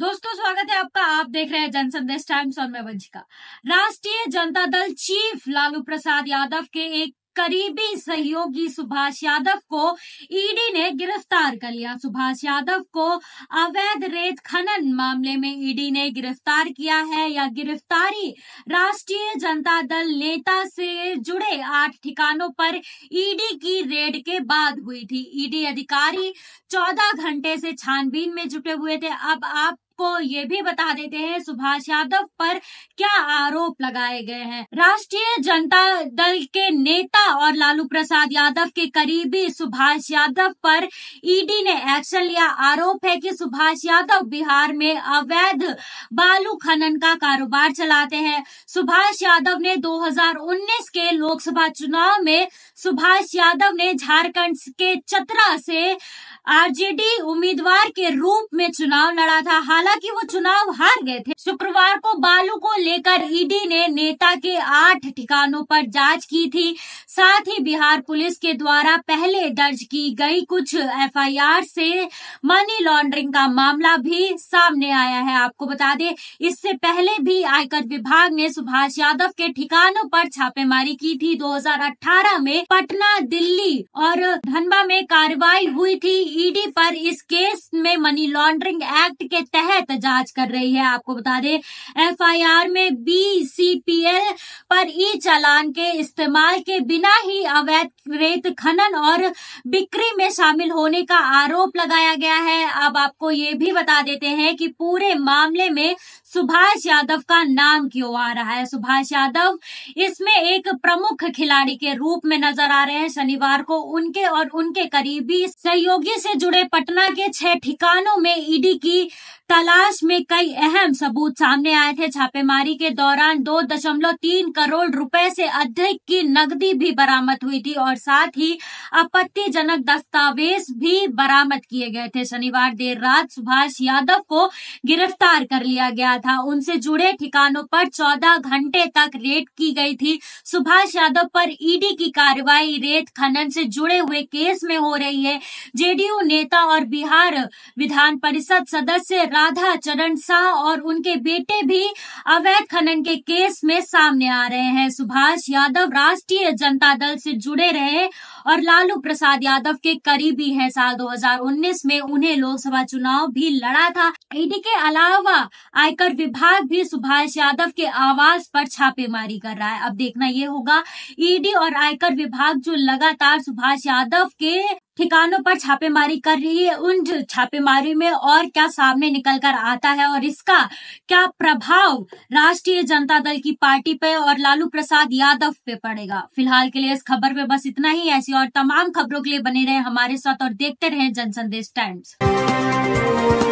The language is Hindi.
दोस्तों स्वागत है आपका आप देख रहे हैं जन संदेश टाइम्स और मैं वंशिका राष्ट्रीय जनता दल चीफ लालू प्रसाद यादव के एक करीबी सहयोगी सुभाष यादव को ईडी ने गिरफ्तार कर लिया सुभाष यादव को अवैध रेत खनन मामले में ईडी ने गिरफ्तार किया है यह गिरफ्तारी राष्ट्रीय जनता दल नेता से जुड़े आठ ठिकानों पर ईडी की रेड के बाद हुई थी ईडी अधिकारी चौदह घंटे से छानबीन में जुटे हुए थे अब आप आपको ये भी बता देते हैं सुभाष यादव पर क्या आरोप लगाए गए हैं राष्ट्रीय जनता दल के नेता और लालू प्रसाद यादव के करीबी सुभाष यादव पर ईडी ने एक्शन लिया आरोप है कि सुभाष यादव बिहार में अवैध बालू खनन का कारोबार चलाते हैं सुभाष यादव ने 2019 के लोकसभा चुनाव में सुभाष यादव ने झारखंड के चतरा से आरजेडी उम्मीदवार के रूप में चुनाव लड़ा था हालांकि वो चुनाव हार गए थे शुक्रवार को बालू को लेकर ईडी ने नेता के आठ ठिकानों पर जांच की थी साथ ही बिहार पुलिस के द्वारा पहले दर्ज की गई कुछ एफआईआर से मनी लॉन्ड्रिंग का मामला भी सामने आया है आपको बता दें इससे पहले भी आयकर विभाग ने सुभाष यादव के ठिकानों पर छापेमारी की थी 2018 में पटना दिल्ली और धनबा में कार्रवाई हुई थी ईडी पर इस केस में मनी लॉन्ड्रिंग एक्ट के तहत जांच कर रही है आपको बता दें एफआईआर में बीसीपीएल पर ई चालान के इस्तेमाल के बिना ही अवैध रेत खनन और बिक्री में शामिल होने का आरोप लगाया गया है अब आपको ये भी बता देते हैं कि पूरे मामले में सुभाष यादव का नाम क्यों आ रहा है सुभाष यादव इसमें एक प्रमुख खिलाड़ी के रूप में नजर आ रहे हैं शनिवार को उनके और उनके करीबी सहयोगी से जुड़े पटना के छह ठिकानों में ईडी की तलाश में कई अहम सबूत सामने आए थे छापेमारी के दौरान दो दशमलव तीन करोड़ रुपए से अधिक की नकदी भी बरामद हुई थी और साथ ही आपत्तिजनक दस्तावेज भी बरामद किए गए थे शनिवार देर रात सुभाष यादव को गिरफ्तार कर लिया गया था उनसे जुड़े ठिकानों पर चौदह घंटे तक रेड की गई थी सुभाष यादव पर ईडी की कार्रवाई रेत खनन से जुड़े हुए केस में हो रही है जेडीयू नेता और बिहार विधान परिषद सदस्य राधा चरण साह और उनके बेटे भी अवैध खनन के केस में सामने आ रहे हैं सुभाष यादव राष्ट्रीय जनता दल से जुड़े रहे और लालू प्रसाद यादव के करीबी हैं साल 2019 में उन्हें लोकसभा चुनाव भी लड़ा था ईडी के अलावा आयकर विभाग भी सुभाष यादव के आवास पर छापेमारी कर रहा है अब देखना ये होगा ईडी और आयकर विभाग जो लगातार सुभाष यादव के ठिकानों पर छापेमारी कर रही है उन छापेमारी में और क्या सामने निकल कर आता है और इसका क्या प्रभाव राष्ट्रीय जनता दल की पार्टी पे और लालू प्रसाद यादव पे पड़ेगा फिलहाल के लिए इस खबर पे बस इतना ही ऐसी और तमाम खबरों के लिए बने रहे हमारे साथ और देखते रहे जन संदेश टाइम्स